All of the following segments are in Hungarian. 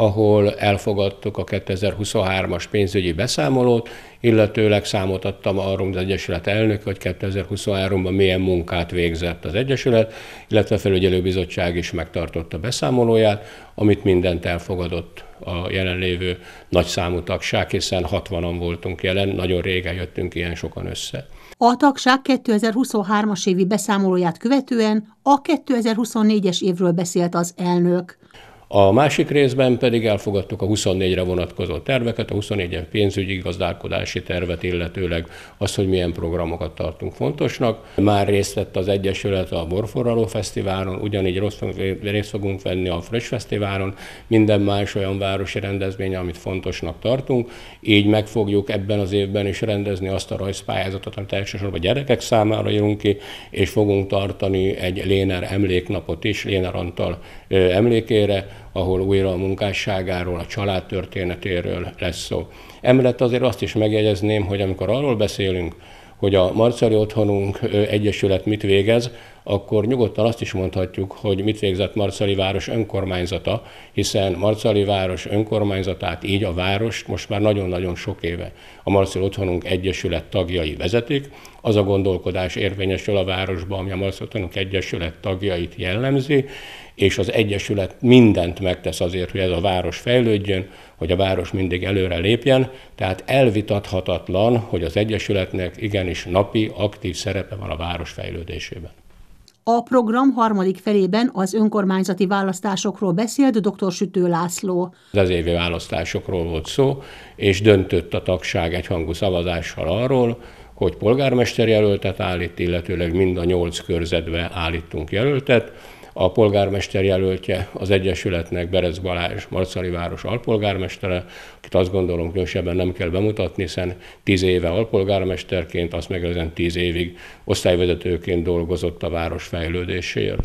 ahol elfogadtuk a 2023-as pénzügyi beszámolót, illetőleg számot adtam arról az Egyesület elnök, hogy 2023-ban milyen munkát végzett az Egyesület, illetve a felügyelőbizottság is megtartotta beszámolóját, amit mindent elfogadott a jelenlévő nagy számú tagság, hiszen 60-an voltunk jelen, nagyon régen jöttünk ilyen sokan össze. A tagság 2023-as évi beszámolóját követően a 2024-es évről beszélt az elnök. A másik részben pedig elfogadtuk a 24-re vonatkozó terveket, a 24-en pénzügyi gazdálkodási tervet, illetőleg az, hogy milyen programokat tartunk fontosnak. Már részt vett az Egyesület a Borforraló Fesztiválon, ugyanígy részt fogunk venni a Fröccs Fesztiválon, minden más olyan városi rendezvény, amit fontosnak tartunk. Így meg fogjuk ebben az évben is rendezni azt a rajzpályázatot, amit elsősorban gyerekek számára írunk ki, és fogunk tartani egy Léner emléknapot is, Léner Antal emlékére, ahol újra a munkásságáról, a család történetéről lesz szó. Emellett azért azt is megjegyezném, hogy amikor arról beszélünk, hogy a Marcelli Otthonunk Egyesület mit végez, akkor nyugodtan azt is mondhatjuk, hogy mit végzett Marcali város önkormányzata, hiszen Marcali város önkormányzatát, így a várost most már nagyon-nagyon sok éve a Marcel Otthonunk Egyesület tagjai vezetik. Az a gondolkodás érvényesül a városban, ami a Marcel Otthonunk Egyesület tagjait jellemzi, és az Egyesület mindent megtesz azért, hogy ez a város fejlődjön, hogy a város mindig előre lépjen, tehát elvitathatatlan, hogy az Egyesületnek igenis napi aktív szerepe van a város fejlődésében. A program harmadik felében az önkormányzati választásokról beszélt dr. Sütő László. Az évi választásokról volt szó, és döntött a tagság egyhangú szavazással arról, hogy polgármester jelöltet állít, illetőleg mind a nyolc körzetbe állítunk jelöltet, a polgármester jelöltje az Egyesületnek Berez Balázs, Marcali város alpolgármestere, akit azt gondolom különösebben nem kell bemutatni, hiszen tíz éve alpolgármesterként, azt megelőzően tíz évig osztályvezetőként dolgozott a város fejlődéséért.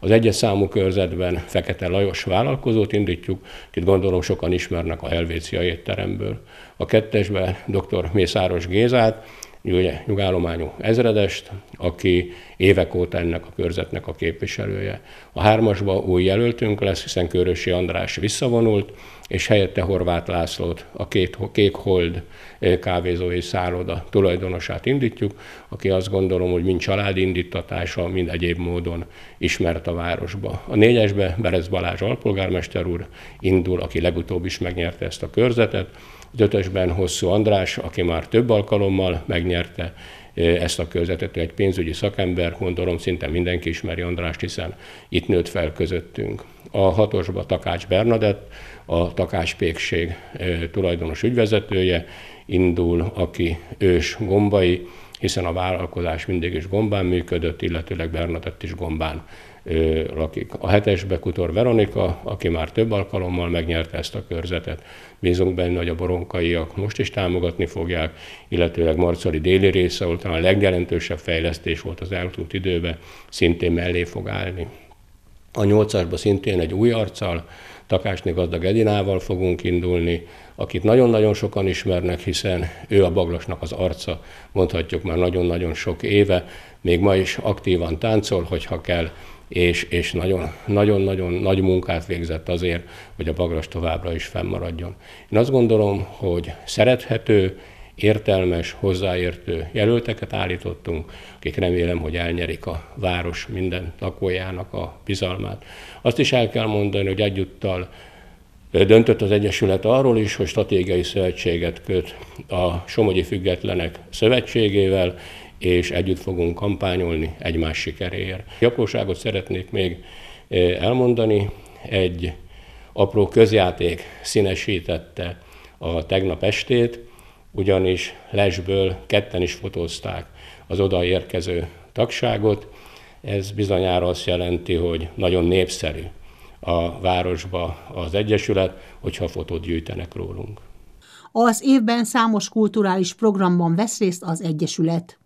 Az egyes számú körzetben Fekete Lajos vállalkozót indítjuk, akit gondolom sokan ismernek a Helvécia étteremből. A kettesben dr. Mészáros Gézát, ugye nyugállományú ezredest, aki évek óta ennek a körzetnek a képviselője. A hármasban új jelöltünk lesz, hiszen Körösi András visszavonult, és helyette Horváth Lászlót, a két, Kék Hold eh, kávézói szálloda tulajdonosát indítjuk, aki azt gondolom, hogy mind indítatása, mind egyéb módon ismert a városba. A négyesbe Berez Balázs alpolgármester úr indul, aki legutóbb is megnyerte ezt a körzetet, az ötösben Hosszú András, aki már több alkalommal megnyerte, ezt a körzetet egy pénzügyi szakember, gondolom szinte mindenki ismeri Andrást, hiszen itt nőtt fel közöttünk. A hatosba Takács Bernadett, a Takács Pékség tulajdonos ügyvezetője indul, aki ős gombai, hiszen a vállalkozás mindig is gombán működött, illetőleg Bernadett is gombán lakik. A hetesbe Kutor Veronika, aki már több alkalommal megnyerte ezt a körzetet. Bízunk benne, hogy a boronkaiak most is támogatni fogják, illetőleg Marcali déli része, ahol talán a legjelentősebb fejlesztés volt az elmúlt időben, szintén mellé fog állni. A nyolcasba szintén egy új arccal, Takásné gazdag Edinával fogunk indulni, akit nagyon-nagyon sokan ismernek, hiszen ő a Baglasnak az arca, mondhatjuk már nagyon-nagyon sok éve, még ma is aktívan táncol, hogyha kell, és, és nagyon, nagyon-nagyon nagy munkát végzett azért, hogy a Baglas továbbra is fennmaradjon. Én azt gondolom, hogy szerethető, értelmes, hozzáértő jelölteket állítottunk, akik remélem, hogy elnyerik a város minden lakójának a bizalmát. Azt is el kell mondani, hogy egyúttal Döntött az Egyesület arról is, hogy stratégiai szövetséget köt a Somogyi Függetlenek Szövetségével, és együtt fogunk kampányolni egymás sikeréért. Gyakorságot szeretnék még elmondani. Egy apró közjáték színesítette a tegnap estét ugyanis lesből ketten is fotózták az odaérkező tagságot. Ez bizonyára azt jelenti, hogy nagyon népszerű a városba az Egyesület, hogyha fotót gyűjtenek rólunk. Az évben számos kulturális programban vesz részt az Egyesület.